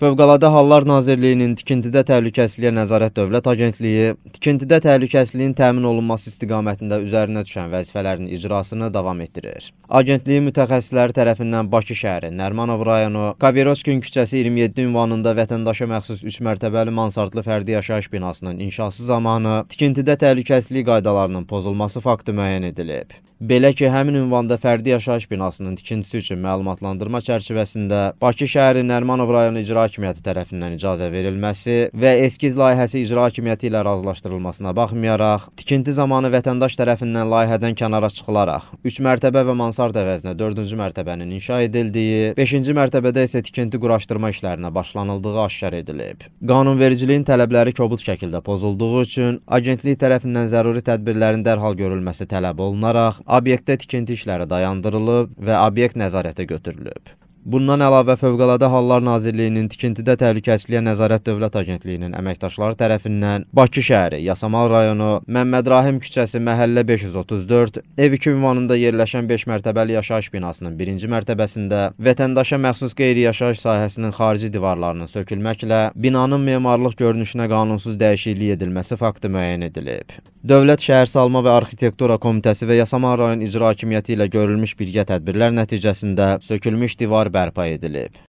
Fövqəladə Hallar Nazirliyinin tikintidə təhlükəsizliyə nəzarət dövlət agentliyi tikintidə təhlükəsizliyin təmin olunması istiqamətində üzərinə düşən vəzifələrin icrasını davam etdirir. Agentliyin mütəxəssisləri tərəfindən Bakı şəhəri, Nərmanov rayonu, Kaveroçkin küçəsi 27 ünvanında vətəndaşa məxsus 3 mərtəbəli mansardlı fərdi yaşayış binasının inşası zamanı tikintidə təhlükəsizlik qaydalarının pozulması faktı müəyyən edilib. Belə ki, həmin ünvanda fərdi yaşayış binasının tikintisi üçün məlumatlandırma çərçivəsində Bakı şəhəri Nərmanov rayonu icra hakimiyyəti tərəfindən icazə verilməsi və eskiz layihəsi icra hakimiyyəti ilə razılaşdırılmasına baxmayaraq, tikinti zamanı vətəndaş tərəfindən layihədən kənara çıxılaraq 3 mərtəbə və mansard əvəzinə 4-cü mərtəbənin inşa edildiyi, 5-ci mərtəbədə isə tikinti quraşdırma işlərinə başlanıldığı aşkar edilib. Qanunvericiliyin tələbləri kobud şəkildə pozulduğu üçün agentlik tərəfindən zəruri tədbirlərin dərhal görülməsi tələb olunaraq obyektdə tikinti işləri dayandırılıb və obyekt nəzarətə götürülüb. Bundan əlavə Fövqəladə Hallar Nazirliyinin tikintidə təhlükəsizliyə nəzarət Dövlət Agentliyinin əməkdaşları tərəfindən Bakı şəhəri, Yasamal rayonu, Məmməd Rahim küçəsi, məhəllə 534, ev 2 ünvanında yerləşən 5 mərtəbəli yaşayış binasının 1-ci mərtəbəsində vətəndaşa məxsus qeyri-yaşayış sahəsinin xarici divarlarının sökülməklə binanın memarlıq görünüşünə qanunsuz dəyişiklik edilməsi faktı müəyyən edilib. Dövlət Şəhərsalma və Arxitektura Komitəsi və Yasaman rayon İcra Hakimiyyəti ilə görülmüş birgə tədbirlər nəticəsində sökülmüş divar bərpa edilib.